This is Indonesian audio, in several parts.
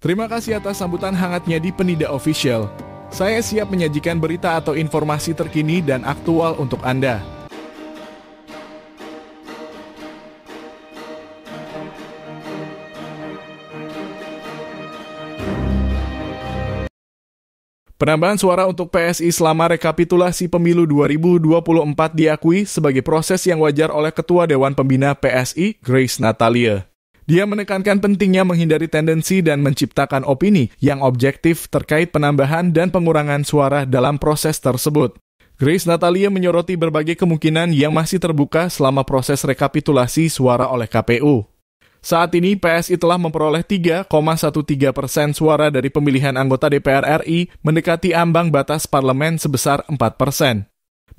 Terima kasih atas sambutan hangatnya di Penida Official. Saya siap menyajikan berita atau informasi terkini dan aktual untuk Anda. Penambahan suara untuk PSI selama rekapitulasi pemilu 2024 diakui sebagai proses yang wajar oleh Ketua Dewan Pembina PSI, Grace Natalia. Dia menekankan pentingnya menghindari tendensi dan menciptakan opini yang objektif terkait penambahan dan pengurangan suara dalam proses tersebut. Grace Natalia menyoroti berbagai kemungkinan yang masih terbuka selama proses rekapitulasi suara oleh KPU. Saat ini PSI telah memperoleh 3,13 persen suara dari pemilihan anggota DPR RI mendekati ambang batas parlemen sebesar 4 persen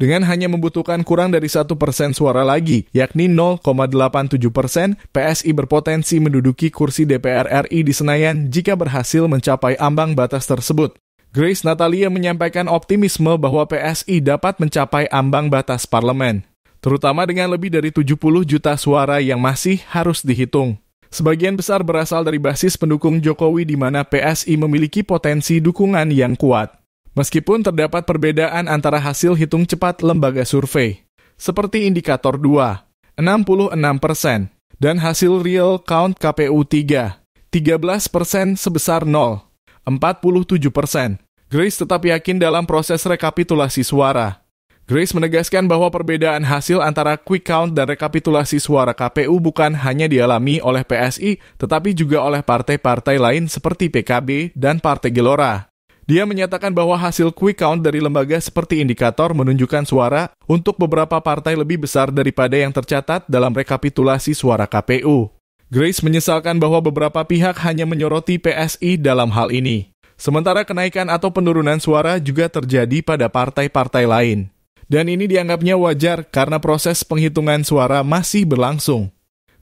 dengan hanya membutuhkan kurang dari satu persen suara lagi, yakni 0,87 persen, PSI berpotensi menduduki kursi DPR RI di Senayan jika berhasil mencapai ambang batas tersebut. Grace Natalia menyampaikan optimisme bahwa PSI dapat mencapai ambang batas parlemen, terutama dengan lebih dari 70 juta suara yang masih harus dihitung. Sebagian besar berasal dari basis pendukung Jokowi di mana PSI memiliki potensi dukungan yang kuat. Meskipun terdapat perbedaan antara hasil hitung cepat lembaga survei, seperti indikator 2, 66 persen, dan hasil real count KPU 3, 13 persen sebesar 0, 47 persen. Grace tetap yakin dalam proses rekapitulasi suara. Grace menegaskan bahwa perbedaan hasil antara quick count dan rekapitulasi suara KPU bukan hanya dialami oleh PSI, tetapi juga oleh partai-partai lain seperti PKB dan Partai Gelora. Dia menyatakan bahwa hasil quick count dari lembaga seperti indikator menunjukkan suara untuk beberapa partai lebih besar daripada yang tercatat dalam rekapitulasi suara KPU. Grace menyesalkan bahwa beberapa pihak hanya menyoroti PSI dalam hal ini. Sementara kenaikan atau penurunan suara juga terjadi pada partai-partai lain. Dan ini dianggapnya wajar karena proses penghitungan suara masih berlangsung.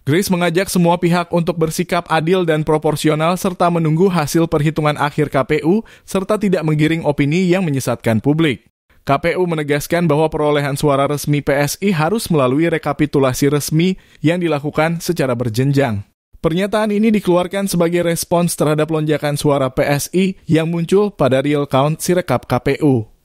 Grace mengajak semua pihak untuk bersikap adil dan proporsional serta menunggu hasil perhitungan akhir KPU serta tidak menggiring opini yang menyesatkan publik. KPU menegaskan bahwa perolehan suara resmi PSI harus melalui rekapitulasi resmi yang dilakukan secara berjenjang. Pernyataan ini dikeluarkan sebagai respons terhadap lonjakan suara PSI yang muncul pada real count Sirekap KPU.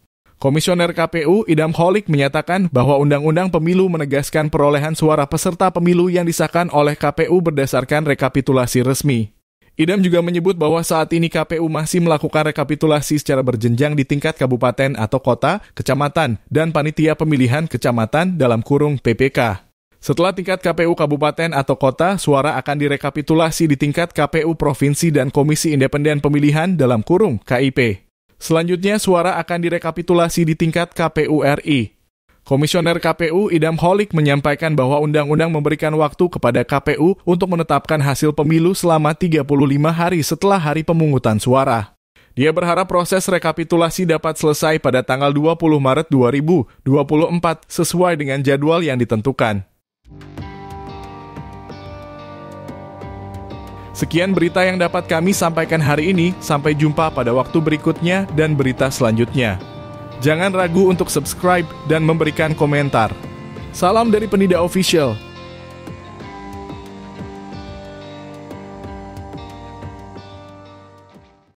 Komisioner KPU Idam Holik menyatakan bahwa Undang-Undang Pemilu menegaskan perolehan suara peserta pemilu yang disahkan oleh KPU berdasarkan rekapitulasi resmi. Idam juga menyebut bahwa saat ini KPU masih melakukan rekapitulasi secara berjenjang di tingkat kabupaten atau kota, kecamatan, dan panitia pemilihan kecamatan dalam kurung PPK. Setelah tingkat KPU kabupaten atau kota, suara akan direkapitulasi di tingkat KPU provinsi dan Komisi Independen Pemilihan dalam kurung KIP. Selanjutnya suara akan direkapitulasi di tingkat KPU RI. Komisioner KPU Idam Holik menyampaikan bahwa undang-undang memberikan waktu kepada KPU untuk menetapkan hasil pemilu selama 35 hari setelah hari pemungutan suara. Dia berharap proses rekapitulasi dapat selesai pada tanggal 20 Maret 2024 sesuai dengan jadwal yang ditentukan. Sekian berita yang dapat kami sampaikan hari ini. Sampai jumpa pada waktu berikutnya dan berita selanjutnya. Jangan ragu untuk subscribe dan memberikan komentar. Salam dari Penida Official.